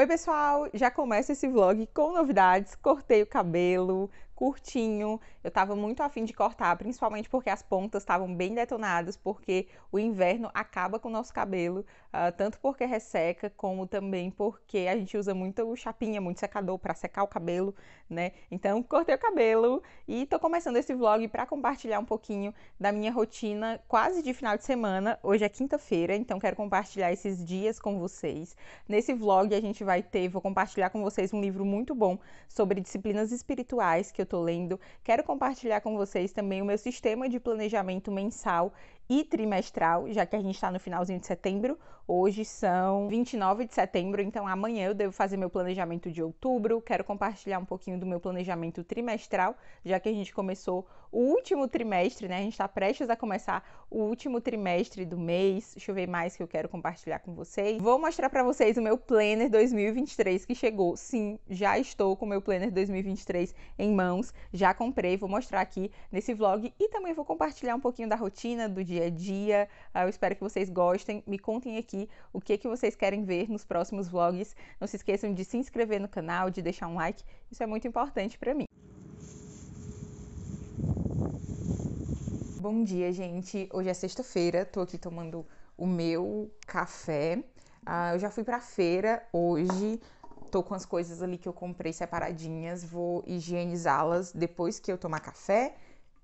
Oi pessoal, já começa esse vlog com novidades, cortei o cabelo, curtinho. Eu tava muito afim de cortar, principalmente porque as pontas estavam bem detonadas, porque o inverno acaba com o nosso cabelo, uh, tanto porque resseca, como também porque a gente usa muito chapinha, muito secador para secar o cabelo, né? Então, cortei o cabelo e tô começando esse vlog para compartilhar um pouquinho da minha rotina quase de final de semana. Hoje é quinta-feira, então quero compartilhar esses dias com vocês. Nesse vlog a gente vai ter, vou compartilhar com vocês um livro muito bom sobre disciplinas espirituais que eu eu estou lendo, quero compartilhar com vocês também o meu sistema de planejamento mensal e trimestral, já que a gente está no finalzinho de setembro. Hoje são 29 de setembro, então amanhã eu devo fazer meu planejamento de outubro. Quero compartilhar um pouquinho do meu planejamento trimestral, já que a gente começou o último trimestre, né? A gente está prestes a começar o último trimestre do mês. Deixa eu ver mais que eu quero compartilhar com vocês. Vou mostrar para vocês o meu planner 2023 que chegou. Sim, já estou com o meu planner 2023 em mãos, já comprei. Vou mostrar aqui nesse vlog e também vou compartilhar um pouquinho da rotina do dia dia a dia. Ah, eu espero que vocês gostem. Me contem aqui o que, que vocês querem ver nos próximos vlogs. Não se esqueçam de se inscrever no canal, de deixar um like. Isso é muito importante para mim. Bom dia, gente. Hoje é sexta-feira. Tô aqui tomando o meu café. Uh, eu já fui pra feira hoje. Tô com as coisas ali que eu comprei separadinhas. Vou higienizá-las depois que eu tomar café.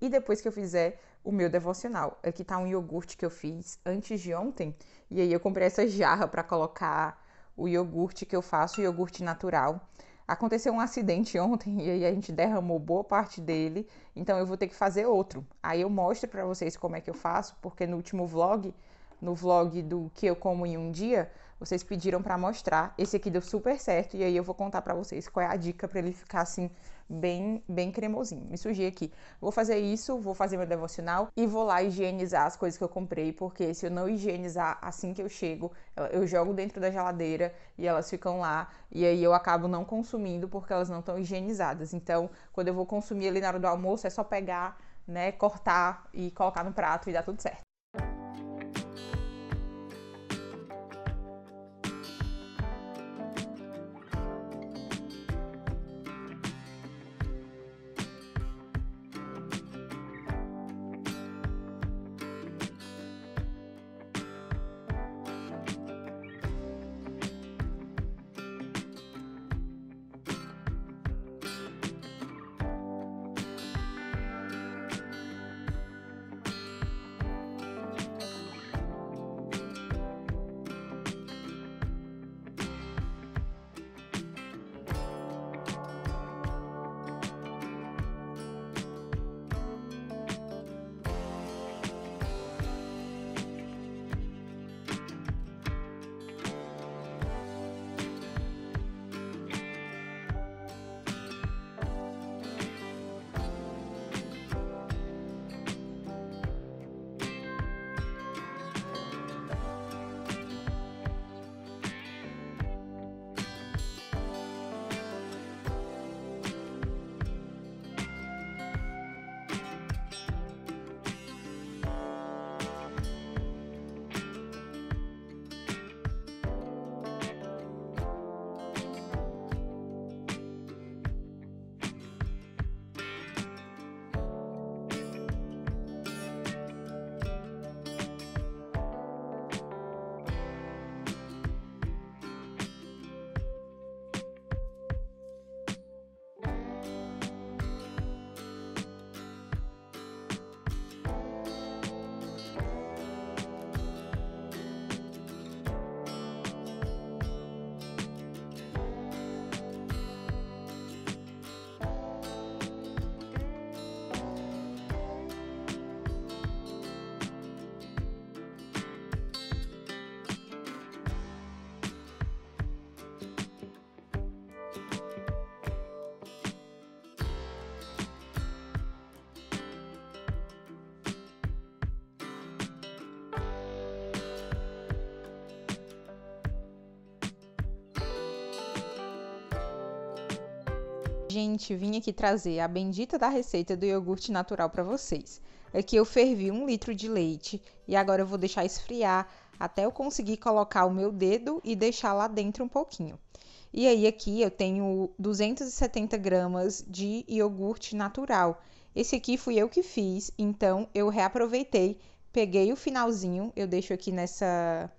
E depois que eu fizer o meu devocional. Aqui tá um iogurte que eu fiz antes de ontem. E aí eu comprei essa jarra para colocar o iogurte que eu faço, iogurte natural. Aconteceu um acidente ontem e aí a gente derramou boa parte dele, então eu vou ter que fazer outro. Aí eu mostro para vocês como é que eu faço, porque no último vlog no vlog do que eu como em um dia, vocês pediram para mostrar. Esse aqui deu super certo e aí eu vou contar para vocês qual é a dica para ele ficar assim bem bem cremosinho. Me sugi aqui. Vou fazer isso, vou fazer meu devocional e vou lá higienizar as coisas que eu comprei, porque se eu não higienizar assim que eu chego, eu jogo dentro da geladeira e elas ficam lá e aí eu acabo não consumindo porque elas não estão higienizadas. Então, quando eu vou consumir ali na hora do almoço, é só pegar, né, cortar e colocar no prato e dá tudo certo. gente, vim aqui trazer a bendita da receita do iogurte natural para vocês. Aqui eu fervi um litro de leite e agora eu vou deixar esfriar até eu conseguir colocar o meu dedo e deixar lá dentro um pouquinho. E aí aqui eu tenho 270 gramas de iogurte natural. Esse aqui fui eu que fiz, então eu reaproveitei, peguei o finalzinho, eu deixo aqui nessa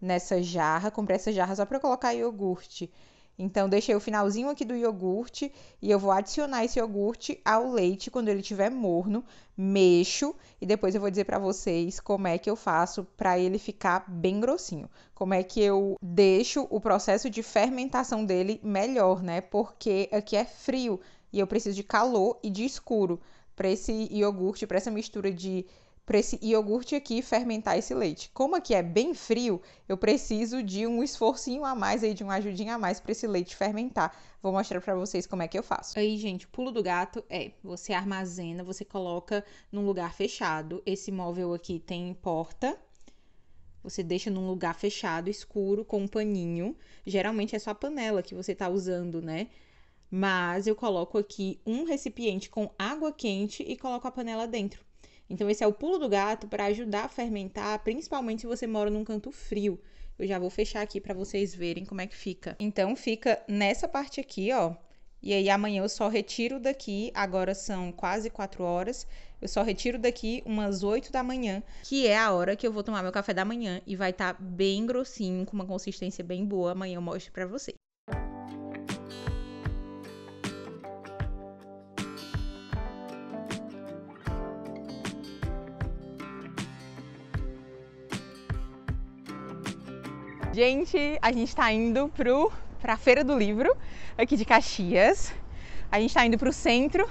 nessa jarra, comprei essa jarra só para colocar iogurte. Então, deixei o finalzinho aqui do iogurte e eu vou adicionar esse iogurte ao leite quando ele estiver morno, mexo e depois eu vou dizer para vocês como é que eu faço para ele ficar bem grossinho. Como é que eu deixo o processo de fermentação dele melhor, né? Porque aqui é frio e eu preciso de calor e de escuro para esse iogurte, para essa mistura de para esse iogurte aqui fermentar esse leite. Como aqui é bem frio, eu preciso de um esforcinho a mais aí, de uma ajudinha a mais para esse leite fermentar. Vou mostrar para vocês como é que eu faço. Aí, gente, o pulo do gato é, você armazena, você coloca num lugar fechado. Esse móvel aqui tem porta, você deixa num lugar fechado, escuro, com um paninho. Geralmente é só a panela que você tá usando, né? Mas eu coloco aqui um recipiente com água quente e coloco a panela dentro. Então, esse é o pulo do gato para ajudar a fermentar, principalmente se você mora num canto frio. Eu já vou fechar aqui para vocês verem como é que fica. Então, fica nessa parte aqui, ó. E aí, amanhã eu só retiro daqui, agora são quase 4 horas. Eu só retiro daqui umas 8 da manhã, que é a hora que eu vou tomar meu café da manhã. E vai estar tá bem grossinho, com uma consistência bem boa. Amanhã eu mostro para vocês. Gente, a gente está indo para pra Feira do Livro, aqui de Caxias. A gente está indo para o centro.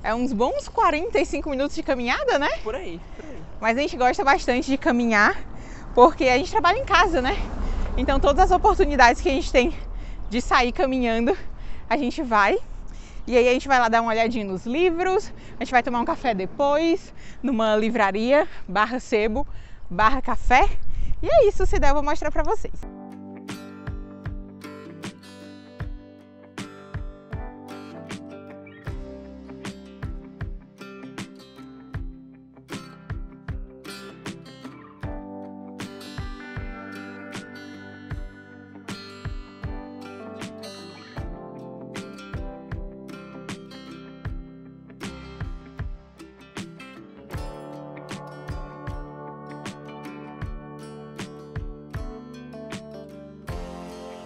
É uns bons 45 minutos de caminhada, né? Por aí, por aí. Mas a gente gosta bastante de caminhar, porque a gente trabalha em casa, né? Então todas as oportunidades que a gente tem de sair caminhando, a gente vai. E aí a gente vai lá dar uma olhadinha nos livros, a gente vai tomar um café depois, numa livraria, barra sebo, barra café. E é isso, se der eu vou mostrar para vocês.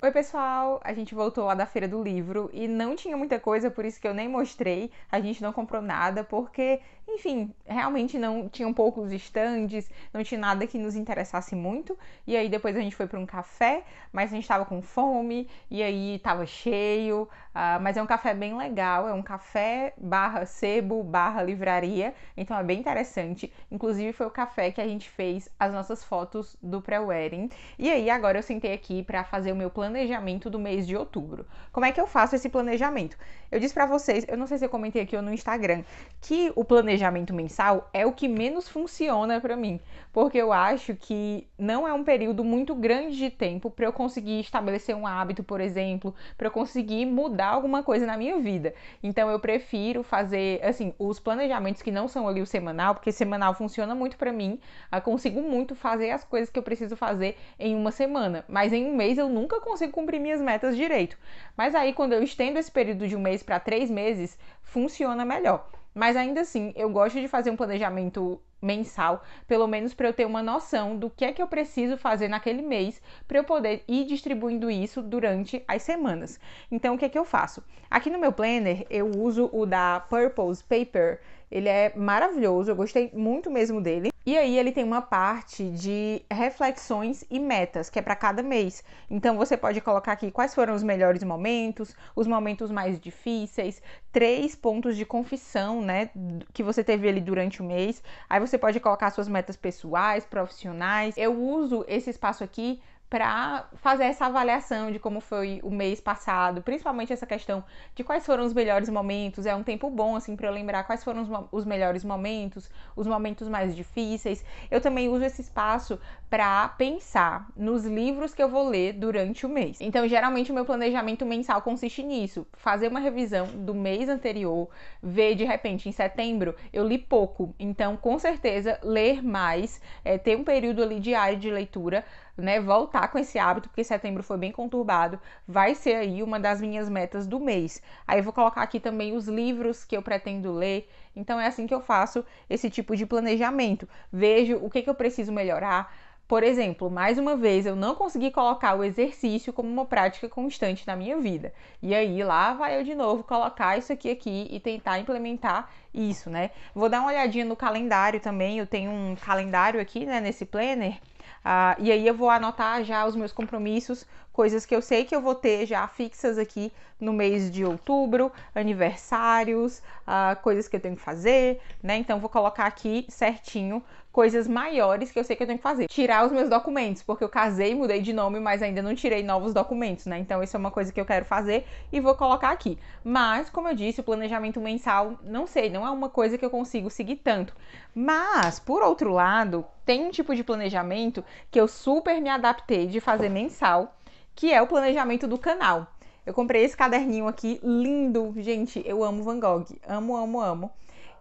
Oi, pessoal! A gente voltou lá da feira do livro e não tinha muita coisa, por isso que eu nem mostrei. A gente não comprou nada, porque, enfim, realmente não tinham poucos estandes, não tinha nada que nos interessasse muito. E aí depois a gente foi para um café, mas a gente estava com fome e aí estava cheio. Uh, mas é um café bem legal, é um café barra sebo barra livraria, então é bem interessante. Inclusive foi o café que a gente fez as nossas fotos do pré-wedding. E aí agora eu sentei aqui para fazer o meu plano planejamento do mês de outubro. Como é que eu faço esse planejamento? Eu disse para vocês, eu não sei se eu comentei aqui ou no Instagram, que o planejamento mensal é o que menos funciona para mim, porque eu acho que não é um período muito grande de tempo para eu conseguir estabelecer um hábito, por exemplo, para eu conseguir mudar alguma coisa na minha vida. Então eu prefiro fazer assim, os planejamentos que não são ali o semanal, porque semanal funciona muito para mim, eu consigo muito fazer as coisas que eu preciso fazer em uma semana, mas em um mês eu nunca consigo consigo cumprir minhas metas direito. Mas aí, quando eu estendo esse período de um mês para três meses, funciona melhor. Mas ainda assim, eu gosto de fazer um planejamento mensal, pelo menos para eu ter uma noção do que é que eu preciso fazer naquele mês para eu poder ir distribuindo isso durante as semanas. Então, o que é que eu faço? Aqui no meu planner, eu uso o da Purpose Paper. Ele é maravilhoso, eu gostei muito mesmo dele. E aí ele tem uma parte de reflexões e metas, que é para cada mês. Então você pode colocar aqui quais foram os melhores momentos, os momentos mais difíceis, três pontos de confissão, né, que você teve ali durante o mês. Aí você pode colocar suas metas pessoais, profissionais. Eu uso esse espaço aqui para fazer essa avaliação de como foi o mês passado, principalmente essa questão de quais foram os melhores momentos. É um tempo bom, assim, para eu lembrar quais foram os, os, melhores momentos, os momentos mais difíceis. Eu também uso esse espaço para pensar nos livros que eu vou ler durante o mês. Então, geralmente, o meu planejamento mensal consiste nisso: fazer uma revisão do mês anterior, ver de repente em setembro eu li pouco, então, com certeza, ler mais, é, ter um período ali diário de leitura né, voltar com esse hábito, porque setembro foi bem conturbado, vai ser aí uma das minhas metas do mês. Aí eu vou colocar aqui também os livros que eu pretendo ler. Então é assim que eu faço esse tipo de planejamento. Vejo o que, que eu preciso melhorar. Por exemplo, mais uma vez, eu não consegui colocar o exercício como uma prática constante na minha vida. E aí, lá vai eu de novo colocar isso aqui aqui e tentar implementar isso, né? Vou dar uma olhadinha no calendário também. Eu tenho um calendário aqui, né, nesse planner ah, e aí eu vou anotar já os meus compromissos coisas que eu sei que eu vou ter já fixas aqui no mês de outubro, aniversários, uh, coisas que eu tenho que fazer, né? Então vou colocar aqui certinho coisas maiores que eu sei que eu tenho que fazer. Tirar os meus documentos, porque eu casei, mudei de nome, mas ainda não tirei novos documentos, né? Então isso é uma coisa que eu quero fazer e vou colocar aqui. Mas, como eu disse, o planejamento mensal, não sei, não é uma coisa que eu consigo seguir tanto. Mas, por outro lado, tem um tipo de planejamento que eu super me adaptei de fazer mensal que é o planejamento do canal. Eu comprei esse caderninho aqui, lindo, gente. Eu amo Van Gogh, amo, amo, amo.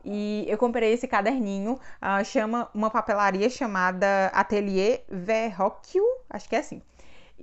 E eu comprei esse caderninho, uh, chama uma papelaria chamada Atelier Verrocchio, acho que é assim.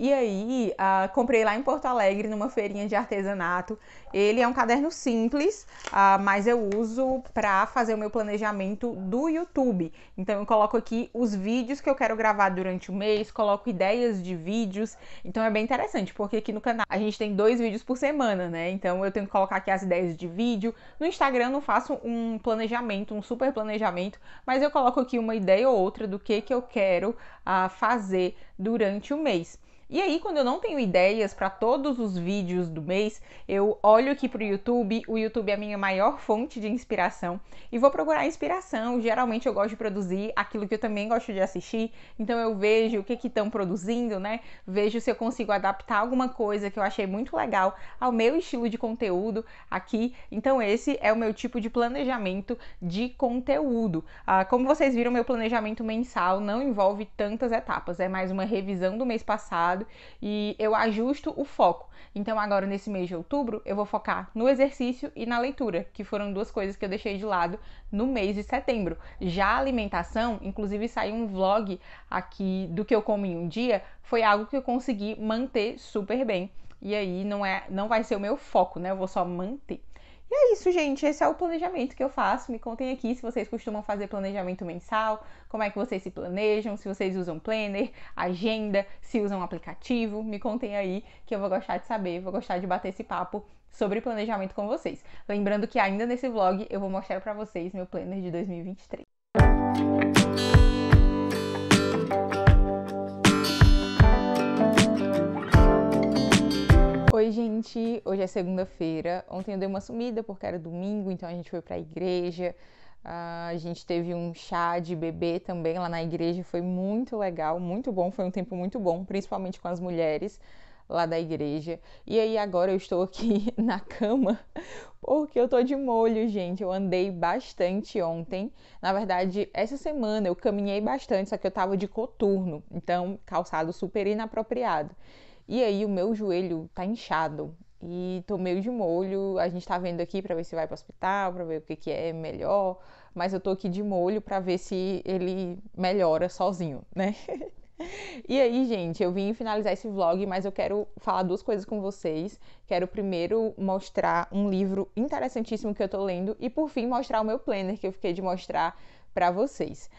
E aí, comprei lá em Porto Alegre, numa feirinha de artesanato. Ele é um caderno simples, ah, mas eu uso para fazer o meu planejamento do YouTube. Então, eu coloco aqui os vídeos que eu quero gravar durante o mês, coloco ideias de vídeos. Então, é bem interessante, porque aqui no canal a gente tem dois vídeos por semana, né? Então, eu tenho que colocar aqui as ideias de vídeo. No Instagram, eu não faço um planejamento, um super planejamento, mas eu coloco aqui uma ideia ou outra do que, que eu quero ah, fazer durante o mês. E aí, quando eu não tenho ideias para todos os vídeos do mês, eu olho aqui para o YouTube, o YouTube é a minha maior fonte de inspiração e vou procurar inspiração. Geralmente eu gosto de produzir aquilo que eu também gosto de assistir, então eu vejo o que estão produzindo, né? Vejo se eu consigo adaptar alguma coisa que eu achei muito legal ao meu estilo de conteúdo aqui. Então, esse é o meu tipo de planejamento de conteúdo. Ah, como vocês viram, meu planejamento mensal não envolve tantas etapas, é mais uma revisão do mês passado e eu ajusto o foco. Então, agora nesse mês de outubro, eu vou focar no exercício e na leitura, que foram duas coisas que eu deixei de lado no mês de setembro. Já a alimentação, inclusive saiu um vlog aqui do que eu como em um dia, foi algo que eu consegui manter super bem. E aí não é, não vai ser o meu foco, né? Eu vou só manter. E é isso, gente. Esse é o planejamento que eu faço. Me contem aqui se vocês costumam fazer planejamento mensal, como é que vocês se planejam, se vocês usam planner, agenda, se usam aplicativo. Me contem aí que eu vou gostar de saber, vou gostar de bater esse papo sobre planejamento com vocês. Lembrando que ainda nesse vlog eu vou mostrar para vocês meu planner de 2023. Oi, gente! Hoje é segunda-feira. Ontem eu dei uma sumida porque era domingo, então a gente foi para a igreja. Ah, a gente teve um chá de bebê também lá na igreja. Foi muito legal, muito bom. Foi um tempo muito bom, principalmente com as mulheres lá da igreja. E aí agora eu estou aqui na cama porque eu tô de molho, gente. Eu andei bastante ontem. Na verdade, essa semana eu caminhei bastante, só que eu tava de coturno, então calçado super inapropriado. E aí o meu joelho tá inchado e tô meio de molho. A gente tá vendo aqui para ver se vai para hospital, para ver o que, que é melhor, mas eu tô aqui de molho para ver se ele melhora sozinho, né? E aí, gente, eu vim finalizar esse vlog, mas eu quero falar duas coisas com vocês. Quero primeiro mostrar um livro interessantíssimo que eu tô lendo e por fim mostrar o meu planner que eu fiquei de mostrar para vocês.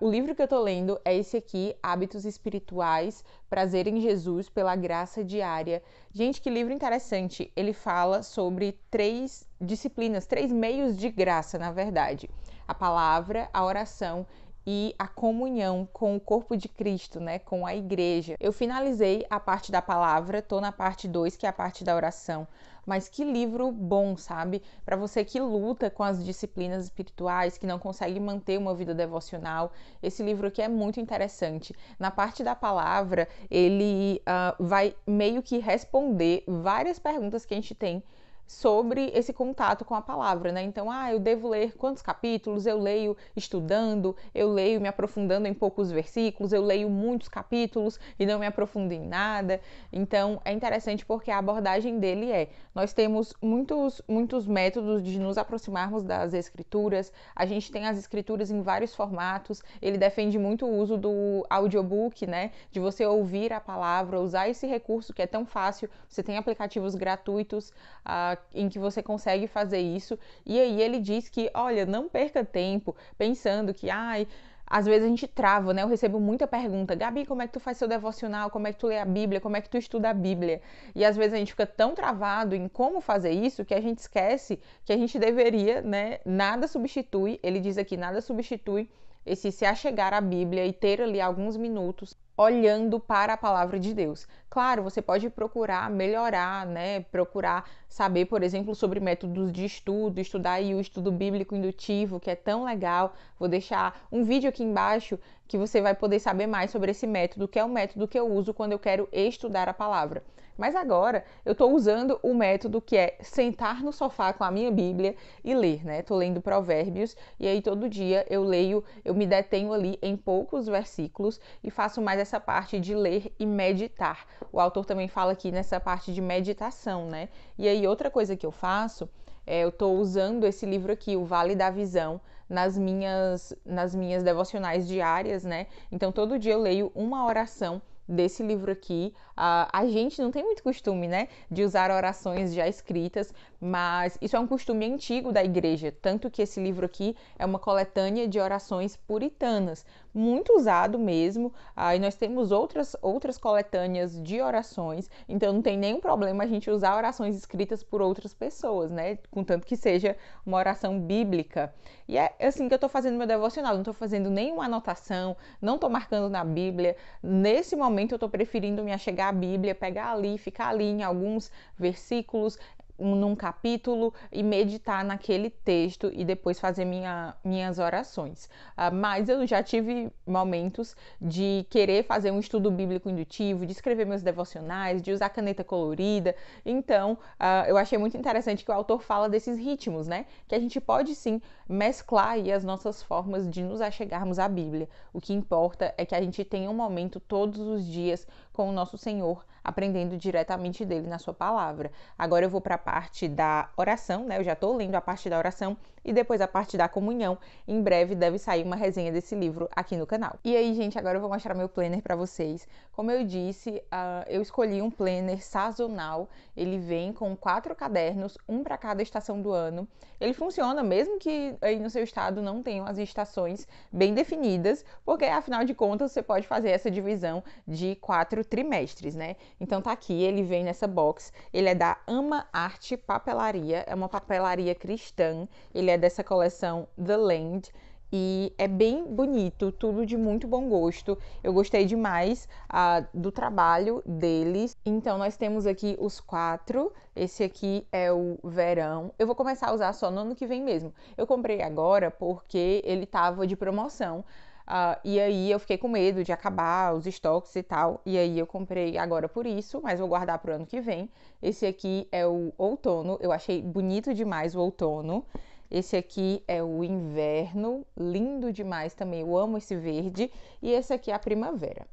Uh, o livro que eu estou lendo é esse aqui, Hábitos Espirituais, Prazer em Jesus pela Graça Diária. Gente, que livro interessante! Ele fala sobre três disciplinas, três meios de graça, na verdade: a palavra, a oração e a comunhão com o corpo de Cristo, né, com a igreja. Eu finalizei a parte da palavra, tô na parte 2, que é a parte da oração. Mas que livro bom, sabe? Para você que luta com as disciplinas espirituais, que não consegue manter uma vida devocional, esse livro aqui é muito interessante. Na parte da palavra, ele uh, vai meio que responder várias perguntas que a gente tem sobre esse contato com a palavra, né? Então, ah, eu devo ler quantos capítulos? Eu leio estudando, eu leio me aprofundando em poucos versículos, eu leio muitos capítulos e não me aprofundo em nada. Então, é interessante porque a abordagem dele é: nós temos muitos muitos métodos de nos aproximarmos das escrituras. A gente tem as escrituras em vários formatos. Ele defende muito o uso do audiobook, né? De você ouvir a palavra, usar esse recurso que é tão fácil. Você tem aplicativos gratuitos ah, em que você consegue fazer isso. E aí ele diz que, olha, não perca tempo pensando que, ai, às vezes a gente trava, né? Eu recebo muita pergunta, Gabi, como é que tu faz seu devocional? Como é que tu lê a Bíblia? Como é que tu estuda a Bíblia? E às vezes a gente fica tão travado em como fazer isso que a gente esquece que a gente deveria, né? Nada substitui, ele diz aqui, nada substitui esse se achegar à Bíblia e ter ali alguns minutos olhando para a palavra de Deus. Claro, você pode procurar melhorar, né? Procurar saber, por exemplo, sobre métodos de estudo, estudar aí o estudo bíblico indutivo, que é tão legal. Vou deixar um vídeo aqui embaixo que você vai poder saber mais sobre esse método, que é o método que eu uso quando eu quero estudar a palavra. Mas agora eu estou usando o método que é sentar no sofá com a minha Bíblia e ler, né? Estou lendo Provérbios e aí todo dia eu leio, eu me detenho ali em poucos versículos e faço mais essa parte de ler e meditar. O autor também fala aqui nessa parte de meditação, né? E aí outra coisa que eu faço é, eu estou usando esse livro aqui, O Vale da Visão, nas minhas, nas minhas devocionais diárias, né? Então todo dia eu leio uma oração desse livro aqui. Uh, a gente não tem muito costume, né, de usar orações já escritas, mas isso é um costume antigo da igreja, tanto que esse livro aqui é uma coletânea de orações puritanas muito usado mesmo. Aí ah, nós temos outras, outras coletâneas de orações, então não tem nenhum problema a gente usar orações escritas por outras pessoas, né? Contanto que seja uma oração bíblica. E é assim que eu estou fazendo meu devocional, não estou fazendo nenhuma anotação, não estou marcando na Bíblia. Nesse momento eu estou preferindo me achegar à Bíblia, pegar ali, ficar ali em alguns versículos, num capítulo e meditar naquele texto e depois fazer minha, minhas orações. Ah, mas eu já tive momentos de querer fazer um estudo bíblico indutivo, de escrever meus devocionais, de usar caneta colorida. Então, ah, eu achei muito interessante que o autor fala desses ritmos, né? Que a gente pode sim mesclar aí as nossas formas de nos achegarmos à Bíblia. O que importa é que a gente tenha um momento todos os dias com o nosso Senhor aprendendo diretamente dele na sua palavra. Agora eu vou para a parte da oração, né? Eu já estou lendo a parte da oração e depois a parte da comunhão. Em breve deve sair uma resenha desse livro aqui no canal. E aí, gente, agora eu vou mostrar meu planner para vocês. Como eu disse, uh, eu escolhi um planner sazonal. Ele vem com quatro cadernos, um para cada estação do ano. Ele funciona mesmo que aí no seu estado não tenham as estações bem definidas, porque afinal de contas você pode fazer essa divisão de quatro trimestres, né? Então tá aqui, ele vem nessa box. Ele é da Ama Arte Papelaria, é uma papelaria cristã. Ele é dessa coleção The Land e é bem bonito, tudo de muito bom gosto. Eu gostei demais uh, do trabalho deles. Então, nós temos aqui os quatro. Esse aqui é o verão. Eu vou começar a usar só no ano que vem mesmo. Eu comprei agora porque ele tava de promoção Uh, e aí eu fiquei com medo de acabar os estoques e tal. E aí eu comprei agora por isso, mas vou guardar pro ano que vem. Esse aqui é o outono. Eu achei bonito demais o outono. Esse aqui é o inverno, lindo demais também. Eu amo esse verde. E esse aqui é a primavera.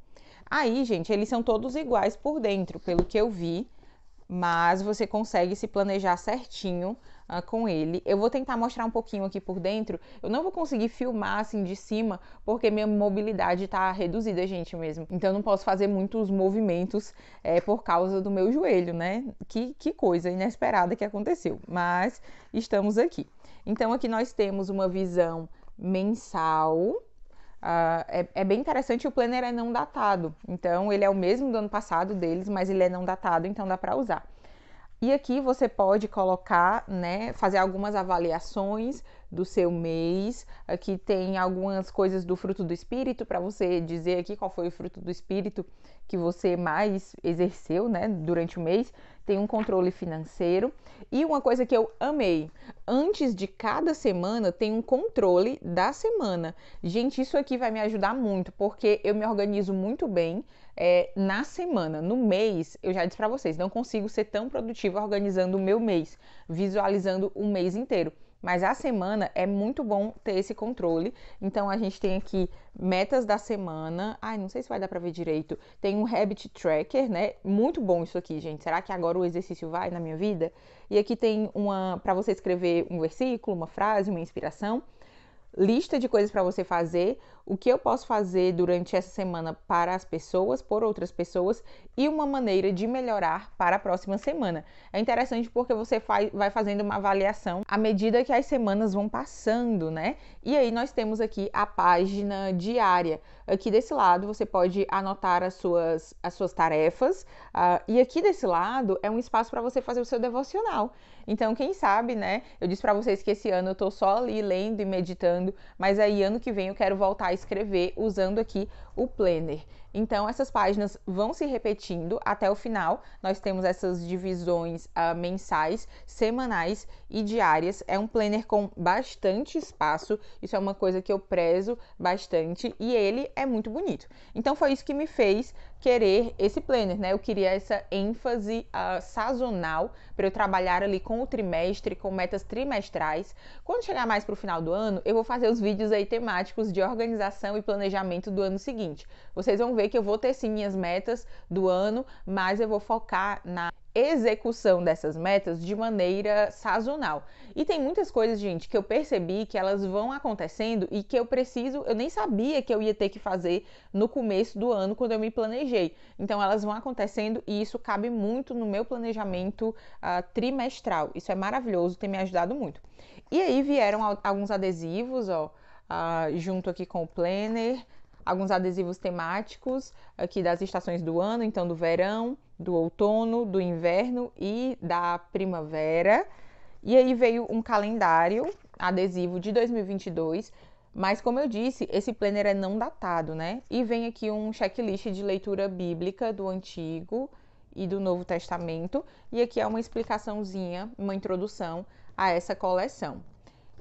Aí, gente, eles são todos iguais por dentro, pelo que eu vi, mas você consegue se planejar certinho uh, com ele. Eu vou tentar mostrar um pouquinho aqui por dentro. Eu não vou conseguir filmar assim de cima, porque minha mobilidade tá reduzida, gente, mesmo. Então eu não posso fazer muitos movimentos é, por causa do meu joelho, né? Que, que coisa inesperada que aconteceu. Mas estamos aqui. Então aqui nós temos uma visão mensal. Uh, é, é, bem interessante, o planner é não datado. Então, ele é o mesmo do ano passado deles, mas ele é não datado, então dá para usar. E aqui você pode colocar, né, fazer algumas avaliações do seu mês. Aqui tem algumas coisas do fruto do espírito para você dizer aqui qual foi o fruto do espírito que você mais exerceu, né, durante o mês. Tem um controle financeiro e uma coisa que eu amei, antes de cada semana tem um controle da semana. Gente, isso aqui vai me ajudar muito porque eu me organizo muito bem. É, na semana, no mês, eu já disse para vocês, não consigo ser tão produtiva organizando o meu mês, visualizando o mês inteiro. Mas a semana é muito bom ter esse controle. Então a gente tem aqui metas da semana. Ai, não sei se vai dar para ver direito. Tem um habit tracker, né? Muito bom isso aqui, gente. Será que agora o exercício vai na minha vida? E aqui tem uma para você escrever um versículo, uma frase, uma inspiração lista de coisas para você fazer, o que eu posso fazer durante essa semana para as pessoas, por outras pessoas e uma maneira de melhorar para a próxima semana. É interessante porque você vai fazendo uma avaliação à medida que as semanas vão passando, né? E aí nós temos aqui a página diária. Aqui desse lado você pode anotar as suas, as suas tarefas uh, e aqui desse lado é um espaço para você fazer o seu devocional. Então, quem sabe, né? Eu disse para vocês que esse ano eu tô só ali lendo e meditando, mas aí ano que vem eu quero voltar escrever usando aqui o Planner. Então, essas páginas vão se repetindo até o final. Nós temos essas divisões uh, mensais, semanais e diárias. É um planner com bastante espaço, isso é uma coisa que eu prezo bastante e ele é muito bonito. Então, foi isso que me fez querer esse planner, né? Eu queria essa ênfase uh, sazonal para eu trabalhar ali com o trimestre, com metas trimestrais. Quando chegar mais para o final do ano, eu vou fazer os vídeos aí temáticos de organização e planejamento do ano seguinte. Vocês vão ver que eu vou ter sim minhas metas do ano, mas eu vou focar na execução dessas metas de maneira sazonal. E tem muitas coisas, gente, que eu percebi que elas vão acontecendo e que eu preciso, eu nem sabia que eu ia ter que fazer no começo do ano quando eu me planejei. Então elas vão acontecendo e isso cabe muito no meu planejamento uh, trimestral. Isso é maravilhoso, tem me ajudado muito. E aí vieram alguns adesivos, ó, uh, junto aqui com o planner, alguns adesivos temáticos aqui das estações do ano, então do verão, do outono, do inverno e da primavera. E aí veio um calendário adesivo de 2022, mas como eu disse, esse planner é não datado, né? E vem aqui um checklist de leitura bíblica do Antigo e do Novo Testamento, e aqui é uma explicaçãozinha, uma introdução a essa coleção.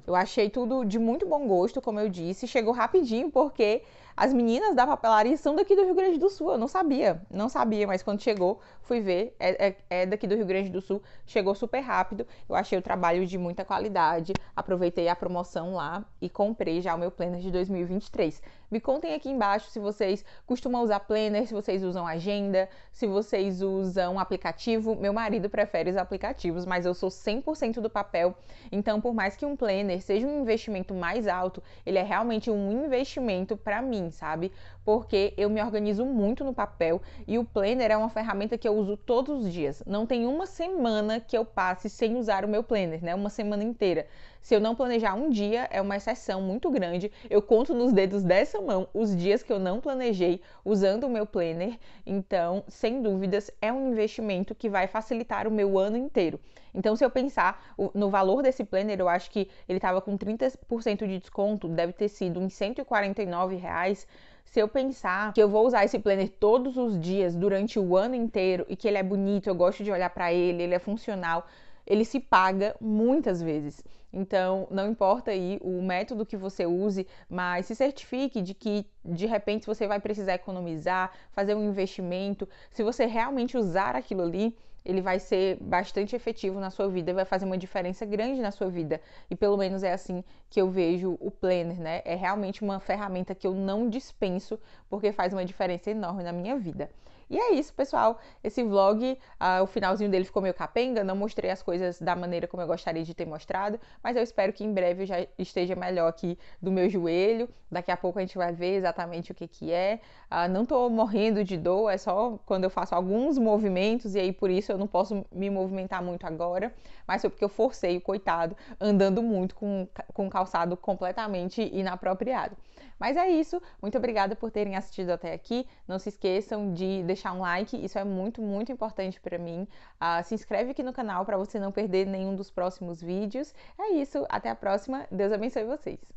Eu achei tudo de muito bom gosto, como eu disse. Chegou rapidinho, porque as meninas da papelaria são daqui do Rio Grande do Sul. Eu não sabia, não sabia, mas quando chegou, fui ver. É, é, é daqui do Rio Grande do Sul. Chegou super rápido. Eu achei o trabalho de muita qualidade. Aproveitei a promoção lá e comprei já o meu planner de 2023. Me contem aqui embaixo se vocês costumam usar planner, se vocês usam agenda, se vocês usam aplicativo. Meu marido prefere os aplicativos, mas eu sou 100% do papel. Então, por mais que um planner seja um investimento mais alto, ele é realmente um investimento para mim, sabe? Porque eu me organizo muito no papel e o planner é uma ferramenta que eu uso todos os dias. Não tem uma semana que eu passe sem usar o meu planner, né? Uma semana inteira. Se eu não planejar um dia, é uma exceção muito grande. Eu conto nos dedos dessa mão os dias que eu não planejei usando o meu planner. Então, sem dúvidas, é um investimento que vai facilitar o meu ano inteiro. Então, se eu pensar no valor desse planner, eu acho que ele estava com 30% de desconto, deve ter sido uns 149 reais. Se eu pensar que eu vou usar esse planner todos os dias durante o ano inteiro e que ele é bonito, eu gosto de olhar para ele, ele é funcional, ele se paga muitas vezes. Então, não importa aí o método que você use, mas se certifique de que de repente você vai precisar economizar, fazer um investimento. Se você realmente usar aquilo ali, ele vai ser bastante efetivo na sua vida, vai fazer uma diferença grande na sua vida. E pelo menos é assim que eu vejo o Planner, né? É realmente uma ferramenta que eu não dispenso porque faz uma diferença enorme na minha vida. E é isso, pessoal. Esse vlog, ah, o finalzinho dele ficou meio capenga, não mostrei as coisas da maneira como eu gostaria de ter mostrado, mas eu espero que em breve eu já esteja melhor aqui do meu joelho. Daqui a pouco a gente vai ver exatamente o que, que é. Ah, não tô morrendo de dor, é só quando eu faço alguns movimentos e aí por isso eu não posso me movimentar muito agora, mas foi porque eu forcei o coitado andando muito com, com calçado completamente inapropriado. Mas é isso, muito obrigada por terem assistido até aqui. Não se esqueçam de deixar deixar um like, isso é muito, muito importante para mim. Uh, se inscreve aqui no canal para você não perder nenhum dos próximos vídeos. É isso, até a próxima. Deus abençoe vocês.